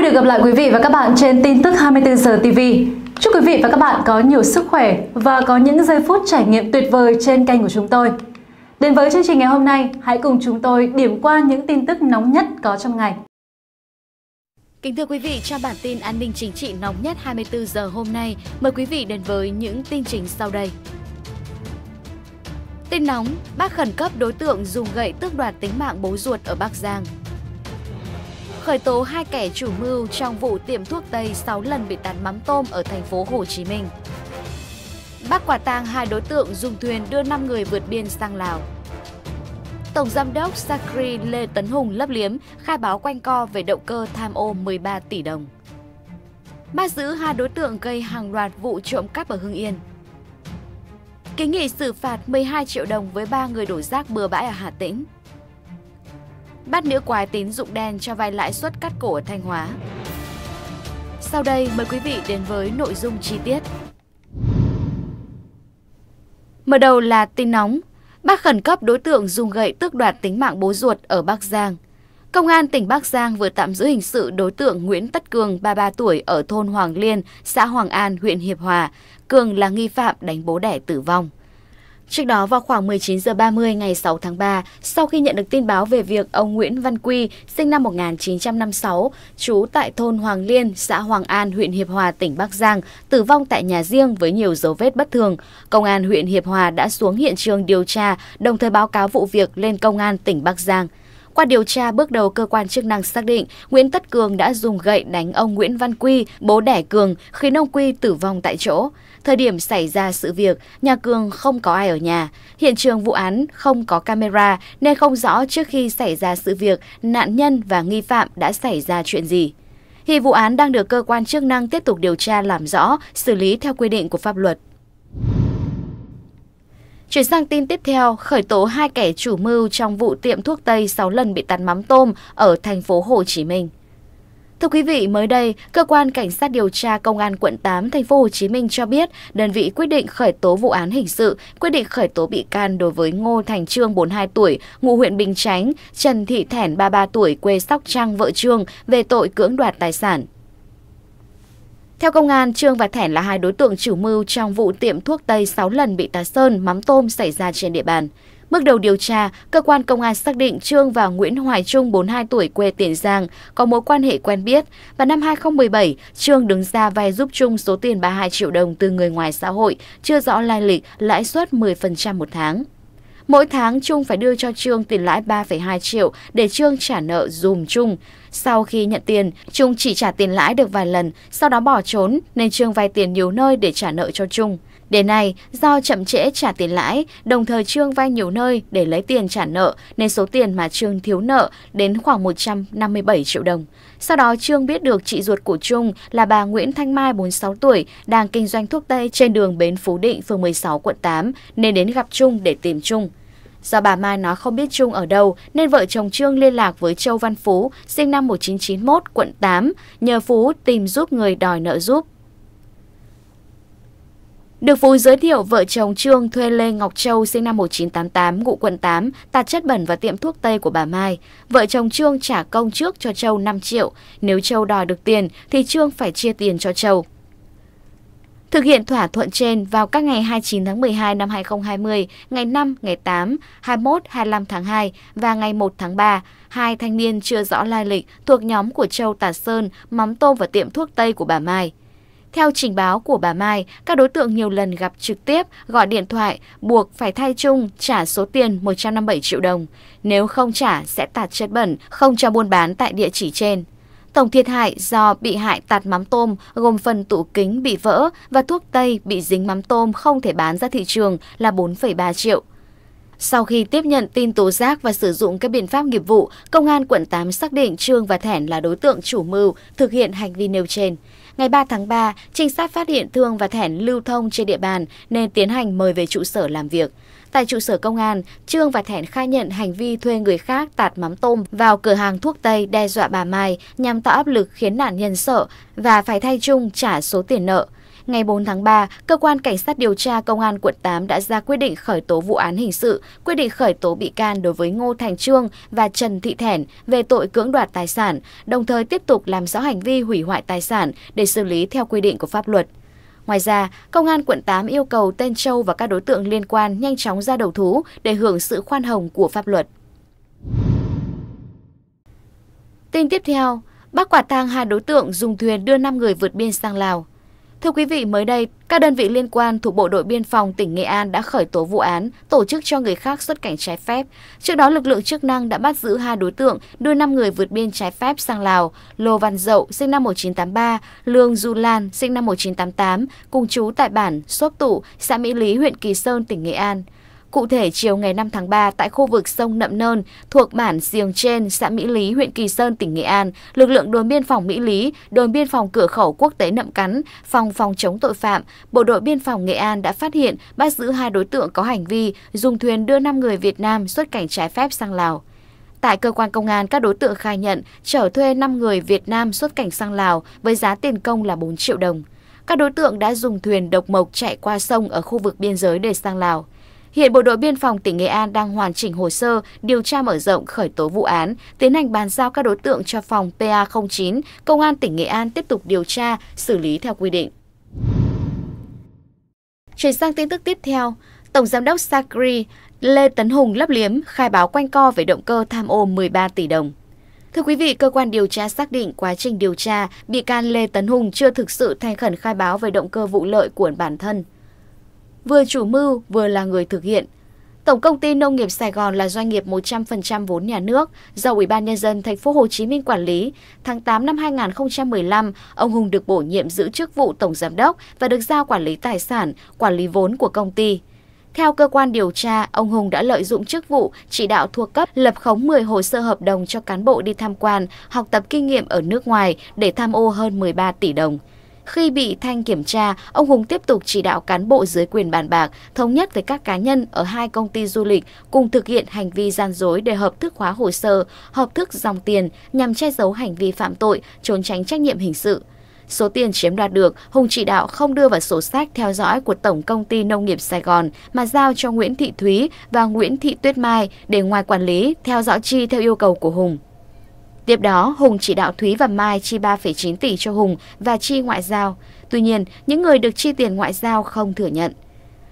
vui được gặp lại quý vị và các bạn trên tin tức 24 giờ TV. Chúc quý vị và các bạn có nhiều sức khỏe và có những giây phút trải nghiệm tuyệt vời trên kênh của chúng tôi. Đến với chương trình ngày hôm nay, hãy cùng chúng tôi điểm qua những tin tức nóng nhất có trong ngày. Kính thưa quý vị, cho bản tin an ninh chính trị nóng nhất 24 giờ hôm nay, mời quý vị đến với những tin chính sau đây. Tin nóng, bác khẩn cấp đối tượng dùng gậy tước đoạt tính mạng bố ruột ở Bắc Giang – khởi tố hai kẻ chủ mưu trong vụ tiệm thuốc Tây 6 lần bị tạt mắm tôm ở thành phố Hồ Chí Minh. Bắt quả tang hai đối tượng dùng thuyền đưa 5 người vượt biên sang Lào. Tổng giám đốc Sakri Lê Tấn Hùng lấp liếm khai báo quanh co về động cơ tham ô 13 tỷ đồng. Bắt giữ hai đối tượng gây hàng loạt vụ trộm cắp ở Hưng Yên. Kiến nghị xử phạt 12 triệu đồng với ba người đổ rác bừa bãi ở Hà Tĩnh bắt nữ quái tín dụng đen cho vay lãi suất cắt cổ ở Thanh Hóa. Sau đây mời quý vị đến với nội dung chi tiết. Mở đầu là tin nóng. Bắt khẩn cấp đối tượng dùng gậy tước đoạt tính mạng bố ruột ở Bắc Giang. Công an tỉnh Bắc Giang vừa tạm giữ hình sự đối tượng Nguyễn Tất Cường, 33 tuổi ở thôn Hoàng Liên, xã Hoàng An, huyện Hiệp Hòa. Cường là nghi phạm đánh bố đẻ tử vong. Trước đó vào khoảng 19 h 30 ngày 6 tháng 3, sau khi nhận được tin báo về việc ông Nguyễn Văn Quy, sinh năm 1956, trú tại thôn Hoàng Liên, xã Hoàng An, huyện Hiệp Hòa, tỉnh Bắc Giang, tử vong tại nhà riêng với nhiều dấu vết bất thường, công an huyện Hiệp Hòa đã xuống hiện trường điều tra, đồng thời báo cáo vụ việc lên công an tỉnh Bắc Giang. Qua điều tra bước đầu cơ quan chức năng xác định Nguyễn Tất Cường đã dùng gậy đánh ông Nguyễn Văn Quy, bố đẻ Cường, khiến ông Quy tử vong tại chỗ. Thời điểm xảy ra sự việc, nhà Cường không có ai ở nhà. Hiện trường vụ án không có camera nên không rõ trước khi xảy ra sự việc nạn nhân và nghi phạm đã xảy ra chuyện gì. Hiện vụ án đang được cơ quan chức năng tiếp tục điều tra làm rõ, xử lý theo quy định của pháp luật. Chuyển sang tin tiếp theo, khởi tố hai kẻ chủ mưu trong vụ tiệm thuốc Tây 6 lần bị tạt mắm tôm ở thành phố Hồ Chí Minh. Thưa quý vị, mới đây, cơ quan cảnh sát điều tra công an quận 8 thành phố Hồ Chí Minh cho biết, đơn vị quyết định khởi tố vụ án hình sự, quyết định khởi tố bị can đối với Ngô Thành Trương 42 tuổi, ngụ huyện Bình Chánh, Trần Thị Thẻn 33 tuổi quê Sóc Trăng vợ Trương về tội cưỡng đoạt tài sản. Theo công an, Trương và Thẻn là hai đối tượng chủ mưu trong vụ tiệm thuốc Tây 6 lần bị tá sơn, mắm tôm xảy ra trên địa bàn. Bước đầu điều tra, cơ quan công an xác định Trương và Nguyễn Hoài Trung 42 tuổi quê Tiền Giang có mối quan hệ quen biết và năm 2017, Trương đứng ra vay giúp Trung số tiền 32 triệu đồng từ người ngoài xã hội, chưa rõ lai lịch, lãi suất 10% một tháng. Mỗi tháng Trung phải đưa cho Trương tiền lãi 3,2 triệu để Trương trả nợ dùm Trung. Sau khi nhận tiền, Trung chỉ trả tiền lãi được vài lần, sau đó bỏ trốn nên Trương vay tiền nhiều nơi để trả nợ cho Trung. Đến nay, do chậm trễ trả tiền lãi, đồng thời Trương vay nhiều nơi để lấy tiền trả nợ nên số tiền mà Trương thiếu nợ đến khoảng 157 triệu đồng. Sau đó Trương biết được chị ruột của Trung là bà Nguyễn Thanh Mai 46 tuổi đang kinh doanh thuốc tây trên đường Bến Phú Định, phường 16, quận 8 nên đến gặp Trung để tìm Trung. Do bà Mai nói không biết Trung ở đâu nên vợ chồng Trương liên lạc với Châu Văn Phú, sinh năm 1991, quận 8, nhờ Phú tìm giúp người đòi nợ giúp. Được Phú giới thiệu, vợ chồng Trương thuê Lê Ngọc Châu sinh năm 1988, ngụ quận 8, tạt chất bẩn vào tiệm thuốc Tây của bà Mai. Vợ chồng Trương trả công trước cho Châu 5 triệu. Nếu Châu đòi được tiền thì Trương phải chia tiền cho Châu. Thực hiện thỏa thuận trên vào các ngày 29 tháng 12 năm 2020, ngày 5, ngày 8, 21, 25 tháng 2 và ngày 1 tháng 3, hai thanh niên chưa rõ lai lịch thuộc nhóm của Châu Tà Sơn, Mắm Tôm và tiệm thuốc Tây của bà Mai. Theo trình báo của bà Mai, các đối tượng nhiều lần gặp trực tiếp, gọi điện thoại, buộc phải thay chung trả số tiền 157 triệu đồng. Nếu không trả sẽ tạt chất bẩn, không cho buôn bán tại địa chỉ trên. Tổng thiệt hại do bị hại tạt mắm tôm gồm phần tủ kính bị vỡ và thuốc tây bị dính mắm tôm không thể bán ra thị trường là 4,3 triệu. Sau khi tiếp nhận tin tố giác và sử dụng các biện pháp nghiệp vụ, Công an quận 8 xác định Trương và Thẻn là đối tượng chủ mưu thực hiện hành vi nêu trên. Ngày 3 tháng 3, trinh sát phát hiện Thương và Thẻn lưu thông trên địa bàn nên tiến hành mời về trụ sở làm việc. Tại trụ sở công an, Trương và Thẹn khai nhận hành vi thuê người khác tạt mắm tôm vào cửa hàng thuốc Tây đe dọa bà Mai nhằm tạo áp lực khiến nạn nhân sợ và phải thay chung trả số tiền nợ. Ngày 4 tháng 3, Cơ quan Cảnh sát điều tra Công an quận 8 đã ra quyết định khởi tố vụ án hình sự, quyết định khởi tố bị can đối với Ngô Thành Trương và Trần Thị Thẻn về tội cưỡng đoạt tài sản, đồng thời tiếp tục làm rõ hành vi hủy hoại tài sản để xử lý theo quy định của pháp luật. Ngoài ra, Công an quận 8 yêu cầu tên Châu và các đối tượng liên quan nhanh chóng ra đầu thú để hưởng sự khoan hồng của pháp luật. Tin tiếp theo, bắt quả tang hai đối tượng dùng thuyền đưa 5 người vượt biên sang Lào. Thưa quý vị, mới đây, các đơn vị liên quan thuộc Bộ đội Biên phòng tỉnh Nghệ An đã khởi tố vụ án tổ chức cho người khác xuất cảnh trái phép. Trước đó, lực lượng chức năng đã bắt giữ hai đối tượng đưa 5 người vượt biên trái phép sang Lào, Lô Văn Dậu sinh năm 1983, Lương Du Lan sinh năm 1988, cùng chú tại bản Xốp Tụ, xã Mỹ Lý, huyện Kỳ Sơn, tỉnh Nghệ An. Cụ thể, chiều ngày 5 tháng 3, tại khu vực sông Nậm Nơn thuộc bản Siềng Trên, xã Mỹ Lý, huyện Kỳ Sơn, tỉnh Nghệ An, lực lượng đồn biên phòng Mỹ Lý, đồn biên phòng cửa khẩu quốc tế Nậm Cắn, phòng phòng chống tội phạm, bộ đội biên phòng Nghệ An đã phát hiện bắt giữ hai đối tượng có hành vi dùng thuyền đưa 5 người Việt Nam xuất cảnh trái phép sang Lào. Tại cơ quan công an, các đối tượng khai nhận trở thuê 5 người Việt Nam xuất cảnh sang Lào với giá tiền công là 4 triệu đồng. Các đối tượng đã dùng thuyền độc mộc chạy qua sông ở khu vực biên giới để sang Lào. Hiện Bộ đội Biên phòng tỉnh Nghệ An đang hoàn chỉnh hồ sơ, điều tra mở rộng khởi tố vụ án, tiến hành bàn giao các đối tượng cho phòng PA09, Công an tỉnh Nghệ An tiếp tục điều tra, xử lý theo quy định. Chuyển sang tin tức tiếp theo, Tổng Giám đốc Sacri Lê Tấn Hùng lấp liếm khai báo quanh co về động cơ tham ô 13 tỷ đồng. Thưa quý vị, cơ quan điều tra xác định quá trình điều tra, bị can Lê Tấn Hùng chưa thực sự thành khẩn khai báo về động cơ vụ lợi của bản thân vừa chủ mưu vừa là người thực hiện. Tổng công ty Nông nghiệp Sài Gòn là doanh nghiệp 100% vốn nhà nước do Ủy ban nhân dân thành phố Hồ Chí Minh quản lý. Tháng 8 năm 2015, ông Hùng được bổ nhiệm giữ chức vụ tổng giám đốc và được giao quản lý tài sản, quản lý vốn của công ty. Theo cơ quan điều tra, ông Hùng đã lợi dụng chức vụ chỉ đạo thuộc cấp lập khống 10 hồ sơ hợp đồng cho cán bộ đi tham quan, học tập kinh nghiệm ở nước ngoài để tham ô hơn 13 tỷ đồng. Khi bị Thanh kiểm tra, ông Hùng tiếp tục chỉ đạo cán bộ dưới quyền bàn bạc, thống nhất với các cá nhân ở hai công ty du lịch cùng thực hiện hành vi gian dối để hợp thức hóa hồ sơ, hợp thức dòng tiền nhằm che giấu hành vi phạm tội, trốn tránh trách nhiệm hình sự. Số tiền chiếm đoạt được, Hùng chỉ đạo không đưa vào sổ sách theo dõi của Tổng Công ty Nông nghiệp Sài Gòn mà giao cho Nguyễn Thị Thúy và Nguyễn Thị Tuyết Mai để ngoài quản lý, theo dõi chi theo yêu cầu của Hùng. Tiếp đó, Hùng chỉ đạo Thúy và Mai chi 3,9 tỷ cho Hùng và chi ngoại giao. Tuy nhiên, những người được chi tiền ngoại giao không thừa nhận.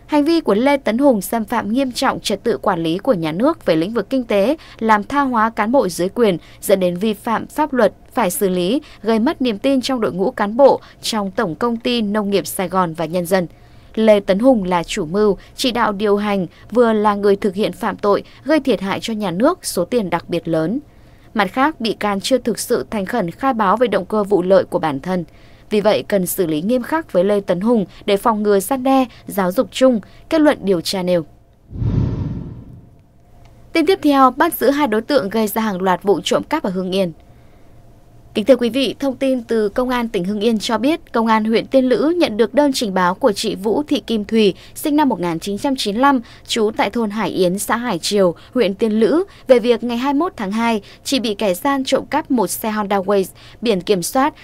Hành vi của Lê Tấn Hùng xâm phạm nghiêm trọng trật tự quản lý của nhà nước về lĩnh vực kinh tế, làm tha hóa cán bộ dưới quyền, dẫn đến vi phạm pháp luật, phải xử lý, gây mất niềm tin trong đội ngũ cán bộ, trong Tổng Công ty Nông nghiệp Sài Gòn và nhân dân. Lê Tấn Hùng là chủ mưu, chỉ đạo điều hành, vừa là người thực hiện phạm tội, gây thiệt hại cho nhà nước số tiền đặc biệt lớn. Mặt khác, bị can chưa thực sự thành khẩn khai báo về động cơ vụ lợi của bản thân. Vì vậy, cần xử lý nghiêm khắc với Lê Tấn Hùng để phòng ngừa gian đe, giáo dục chung, kết luận điều tra nêu. Tin tiếp theo, bắt giữ hai đối tượng gây ra hàng loạt vụ trộm cắp ở Hương Yên. Kính thưa quý vị, thông tin từ Công an tỉnh Hưng Yên cho biết, Công an huyện Tiên Lữ nhận được đơn trình báo của chị Vũ Thị Kim Thùy, sinh năm 1995, trú tại thôn Hải Yến, xã Hải Triều, huyện Tiên Lữ, về việc ngày 21 tháng 2, chị bị kẻ gian trộm cắp một xe Honda Waze biển kiểm soát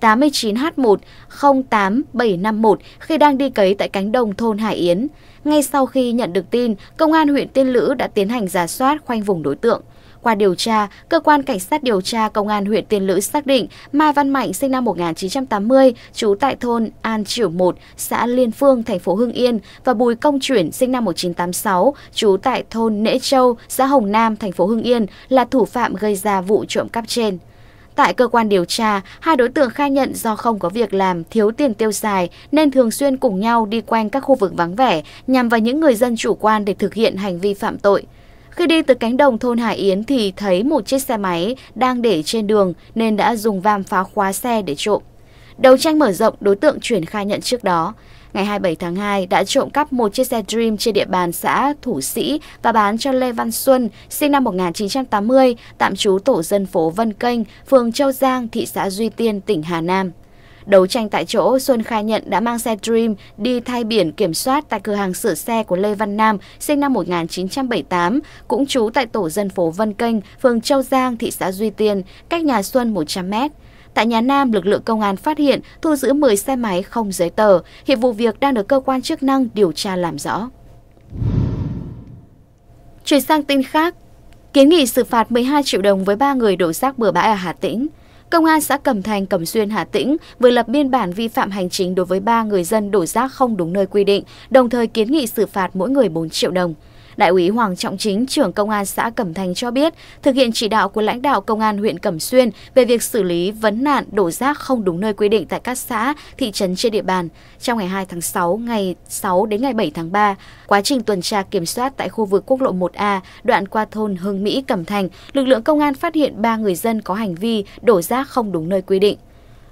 89 h 108751 khi đang đi cấy tại cánh đồng thôn Hải Yến. Ngay sau khi nhận được tin, Công an huyện Tiên Lữ đã tiến hành giả soát khoanh vùng đối tượng. Qua điều tra, cơ quan cảnh sát điều tra công an huyện Tiên Lữ xác định Mai Văn Mạnh sinh năm 1980, trú tại thôn An Triểu 1, xã Liên Phương, thành phố Hưng Yên và Bùi Công Chuyển sinh năm 1986, trú tại thôn Nễ Châu, xã Hồng Nam, thành phố Hưng Yên là thủ phạm gây ra vụ trộm cắp trên. Tại cơ quan điều tra, hai đối tượng khai nhận do không có việc làm, thiếu tiền tiêu xài nên thường xuyên cùng nhau đi quanh các khu vực vắng vẻ nhằm vào những người dân chủ quan để thực hiện hành vi phạm tội. Khi đi từ cánh đồng thôn Hải Yến thì thấy một chiếc xe máy đang để trên đường nên đã dùng vam phá khóa xe để trộm. Đầu tranh mở rộng, đối tượng chuyển khai nhận trước đó. Ngày 27 tháng 2 đã trộm cắp một chiếc xe Dream trên địa bàn xã Thủ Sĩ và bán cho Lê Văn Xuân, sinh năm 1980, tạm trú tổ dân phố Vân Kênh, phường Châu Giang, thị xã Duy Tiên, tỉnh Hà Nam. Đấu tranh tại chỗ, Xuân khai nhận đã mang xe Dream đi thay biển kiểm soát tại cửa hàng sửa xe của Lê Văn Nam, sinh năm 1978, cũng trú tại tổ dân phố Vân Kênh, phường Châu Giang, thị xã Duy Tiên, cách nhà Xuân 100 mét. Tại nhà Nam, lực lượng công an phát hiện thu giữ 10 xe máy không giấy tờ. Hiện vụ việc đang được cơ quan chức năng điều tra làm rõ. Chuyển sang tin khác, kiến nghị xử phạt 12 triệu đồng với 3 người đổ rác bừa bãi ở Hà Tĩnh. Công an xã Cẩm Thành, Cẩm Xuyên, Hà Tĩnh vừa lập biên bản vi phạm hành chính đối với 3 người dân đổ rác không đúng nơi quy định, đồng thời kiến nghị xử phạt mỗi người 4 triệu đồng. Đại úy Hoàng Trọng Chính, trưởng công an xã Cẩm Thành cho biết, thực hiện chỉ đạo của lãnh đạo công an huyện Cẩm Xuyên về việc xử lý vấn nạn đổ rác không đúng nơi quy định tại các xã, thị trấn trên địa bàn. Trong ngày 2 tháng 6, ngày 6 đến ngày 7 tháng 3, quá trình tuần tra kiểm soát tại khu vực quốc lộ 1A, đoạn qua thôn Hưng Mỹ, Cẩm Thành, lực lượng công an phát hiện 3 người dân có hành vi đổ rác không đúng nơi quy định.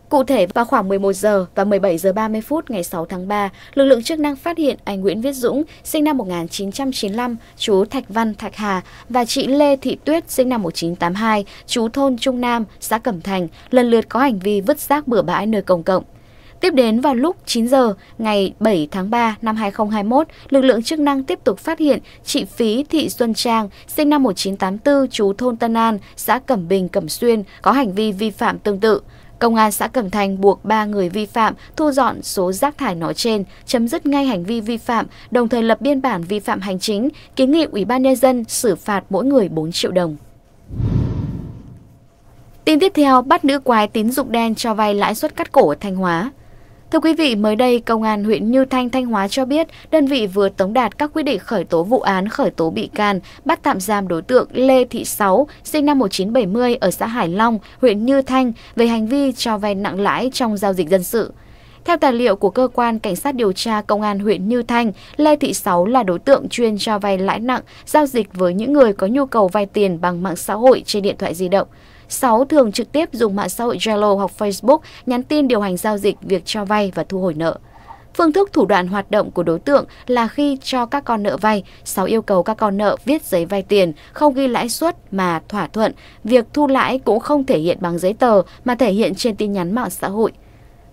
Cụ thể, vào khoảng 11 giờ và 17 giờ 30 phút ngày 6 tháng 3, lực lượng chức năng phát hiện anh Nguyễn Viết Dũng, sinh năm 1995, chú Thạch Văn, Thạch Hà và chị Lê Thị Tuyết, sinh năm 1982, chú thôn Trung Nam, xã Cẩm Thành, lần lượt có hành vi vứt rác bừa bãi nơi công cộng. Tiếp đến vào lúc 9 giờ ngày 7 tháng 3 năm 2021, lực lượng chức năng tiếp tục phát hiện chị Phí Thị Xuân Trang, sinh năm 1984, chú thôn Tân An, xã Cẩm Bình, Cẩm Xuyên, có hành vi vi phạm tương tự. Công an xã Cẩm Thành buộc 3 người vi phạm thu dọn số rác thải nói trên, chấm dứt ngay hành vi vi phạm, đồng thời lập biên bản vi phạm hành chính, kiến nghị Ủy ban nhân dân xử phạt mỗi người 4 triệu đồng. Tin tiếp theo, bắt nữ quái tín dụng đen cho vay lãi suất cắt cổ ở Thanh Hóa. Thưa quý vị, mới đây, Công an huyện Như Thanh, Thanh Hóa cho biết đơn vị vừa tống đạt các quyết định khởi tố vụ án, khởi tố bị can, bắt tạm giam đối tượng Lê Thị Sáu, sinh năm 1970 ở xã Hải Long, huyện Như Thanh về hành vi cho vay nặng lãi trong giao dịch dân sự. Theo tài liệu của cơ quan cảnh sát điều tra công an huyện Như Thanh, Lê Thị Sáu là đối tượng chuyên cho vay lãi nặng, giao dịch với những người có nhu cầu vay tiền bằng mạng xã hội trên điện thoại di động. 6. Thường trực tiếp dùng mạng xã hội Zalo hoặc Facebook nhắn tin điều hành giao dịch việc cho vay và thu hồi nợ. Phương thức thủ đoạn hoạt động của đối tượng là khi cho các con nợ vay, sáu yêu cầu các con nợ viết giấy vay tiền, không ghi lãi suất mà thỏa thuận, việc thu lãi cũng không thể hiện bằng giấy tờ mà thể hiện trên tin nhắn mạng xã hội.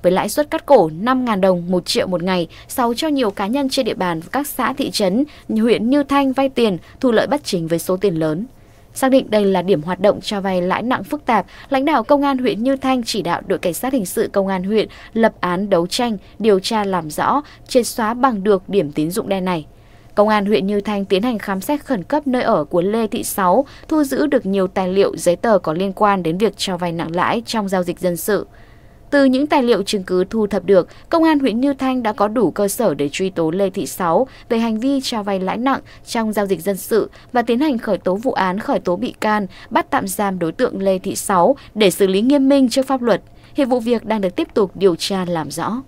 Với lãi suất cắt cổ 5.000 đồng 1 triệu một ngày, sáu cho nhiều cá nhân trên địa bàn các xã thị trấn, huyện Như Thanh vay tiền, thu lợi bất chính với số tiền lớn. Xác định đây là điểm hoạt động cho vay lãi nặng phức tạp, lãnh đạo công an huyện Như Thanh chỉ đạo đội cảnh sát hình sự công an huyện lập án đấu tranh, điều tra làm rõ, triệt xóa bằng được điểm tín dụng đen này. Công an huyện Như Thanh tiến hành khám xét khẩn cấp nơi ở của Lê Thị Sáu, thu giữ được nhiều tài liệu giấy tờ có liên quan đến việc cho vay nặng lãi trong giao dịch dân sự. Từ những tài liệu chứng cứ thu thập được, Công an huyện Như Thanh đã có đủ cơ sở để truy tố Lê Thị Sáu về hành vi cho vay lãi nặng trong giao dịch dân sự và tiến hành khởi tố vụ án khởi tố bị can, bắt tạm giam đối tượng Lê Thị Sáu để xử lý nghiêm minh trước pháp luật. Hiện vụ việc đang được tiếp tục điều tra làm rõ.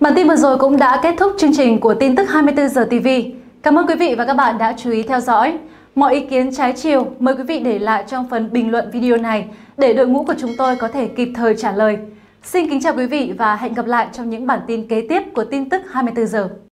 Bản tin vừa rồi cũng đã kết thúc chương trình của tin tức 24 giờ TV. Cảm ơn quý vị và các bạn đã chú ý theo dõi. Mọi ý kiến trái chiều mời quý vị để lại trong phần bình luận video này để đội ngũ của chúng tôi có thể kịp thời trả lời. Xin kính chào quý vị và hẹn gặp lại trong những bản tin kế tiếp của tin tức 24 giờ.